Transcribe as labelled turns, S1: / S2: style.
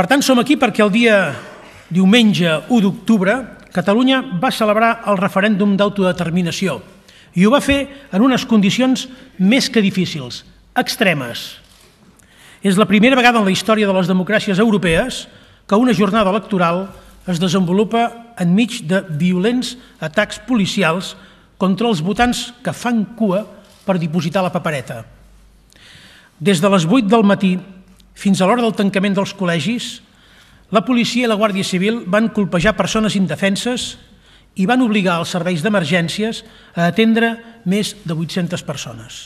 S1: Per tant, som aquí perquè el dia diumenge 1 d'octubre Catalunya va celebrar el referèndum d'autodeterminació i ho va fer en unes condicions més que difícils, extremes. És la primera vegada en la història de les democràcies europees que una jornada electoral es desenvolupa enmig de violents atacs policials contra els votants que fan cua per dipositar la papereta. Des de les 8 del matí fins a l'hora del tancament dels col·legis, la policia i la Guàrdia Civil van colpejar persones indefenses i van obligar els serveis d'emergències a atendre més de 800 persones.